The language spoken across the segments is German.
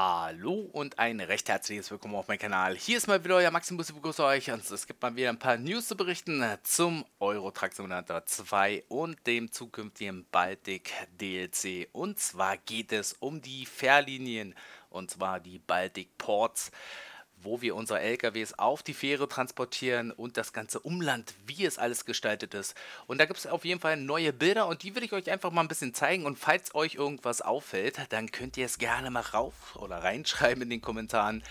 Hallo und ein recht herzliches Willkommen auf meinem Kanal. Hier ist mal wieder euer Maximus, ich begrüße euch und es gibt mal wieder ein paar News zu berichten zum Euro Simulator 2 und dem zukünftigen Baltic DLC. Und zwar geht es um die Fährlinien und zwar die Baltic Ports wo wir unsere LKWs auf die Fähre transportieren und das ganze Umland, wie es alles gestaltet ist. Und da gibt es auf jeden Fall neue Bilder und die will ich euch einfach mal ein bisschen zeigen. Und falls euch irgendwas auffällt, dann könnt ihr es gerne mal rauf oder reinschreiben in den Kommentaren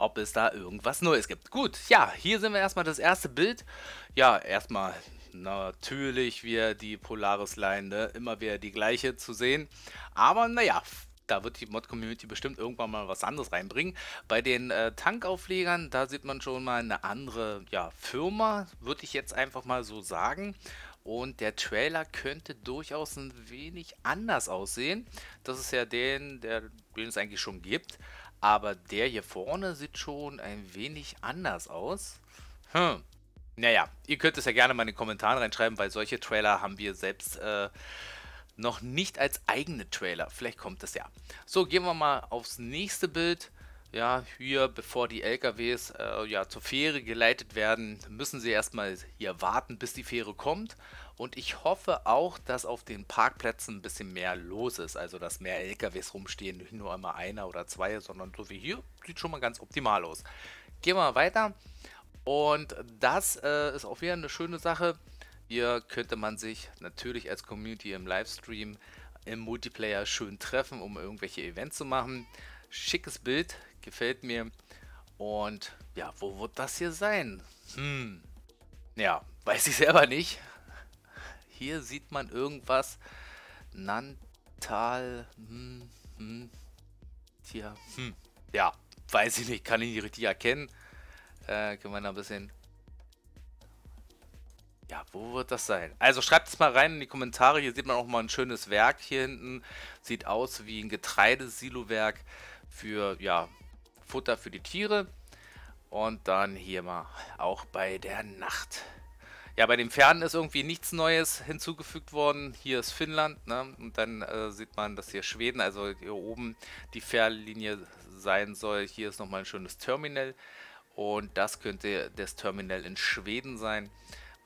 ob es da irgendwas Neues gibt. Gut, ja, hier sehen wir erstmal das erste Bild. Ja, erstmal natürlich wieder die Polaris-Line, ne? immer wieder die gleiche zu sehen. Aber naja, da wird die Mod-Community bestimmt irgendwann mal was anderes reinbringen. Bei den äh, Tankauflegern, da sieht man schon mal eine andere ja, Firma, würde ich jetzt einfach mal so sagen. Und der Trailer könnte durchaus ein wenig anders aussehen. Das ist ja den, der, den es eigentlich schon gibt. Aber der hier vorne sieht schon ein wenig anders aus. Hm. Naja, ihr könnt es ja gerne mal in den Kommentaren reinschreiben, weil solche Trailer haben wir selbst äh, noch nicht als eigene Trailer. Vielleicht kommt das ja. So, gehen wir mal aufs nächste Bild. Ja, hier, bevor die LKWs äh, ja, zur Fähre geleitet werden, müssen sie erstmal hier warten, bis die Fähre kommt. Und ich hoffe auch, dass auf den Parkplätzen ein bisschen mehr los ist. Also, dass mehr LKWs rumstehen, nicht nur einmal einer oder zwei, sondern so wie hier. Sieht schon mal ganz optimal aus. Gehen wir mal weiter. Und das äh, ist auch wieder eine schöne Sache. Hier könnte man sich natürlich als Community im Livestream im Multiplayer schön treffen, um irgendwelche Events zu machen. Schickes Bild, gefällt mir. Und ja, wo wird das hier sein? Hm, ja, weiß ich selber nicht. Hier sieht man irgendwas. Nantal. Hm, hm. Tja, hm. Ja, weiß ich nicht, kann ich nicht richtig erkennen. Äh, können wir da ein bisschen ja, wo wird das sein? Also schreibt es mal rein in die Kommentare. Hier sieht man auch mal ein schönes Werk hier hinten. Sieht aus wie ein Getreidesilowerk für ja, Futter für die Tiere. Und dann hier mal auch bei der Nacht. Ja, bei den Pferden ist irgendwie nichts Neues hinzugefügt worden. Hier ist Finnland, ne? Und dann äh, sieht man, dass hier Schweden, also hier oben die Pferdelinie sein soll. Hier ist nochmal ein schönes Terminal. Und das könnte das Terminal in Schweden sein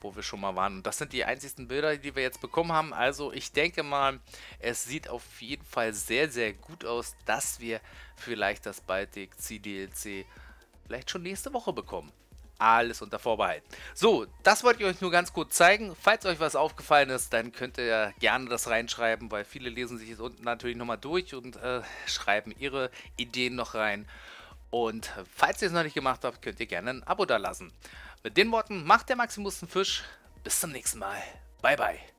wo wir schon mal waren. Und das sind die einzigsten Bilder, die wir jetzt bekommen haben. Also ich denke mal, es sieht auf jeden Fall sehr, sehr gut aus, dass wir vielleicht das Baltic CDLC vielleicht schon nächste Woche bekommen. Alles unter Vorbehalt. So, das wollte ich euch nur ganz kurz zeigen. Falls euch was aufgefallen ist, dann könnt ihr gerne das reinschreiben, weil viele lesen sich jetzt unten natürlich nochmal durch und äh, schreiben ihre Ideen noch rein. Und falls ihr es noch nicht gemacht habt, könnt ihr gerne ein Abo da lassen. Mit den Worten macht der Maximus einen Fisch. Bis zum nächsten Mal. Bye, bye.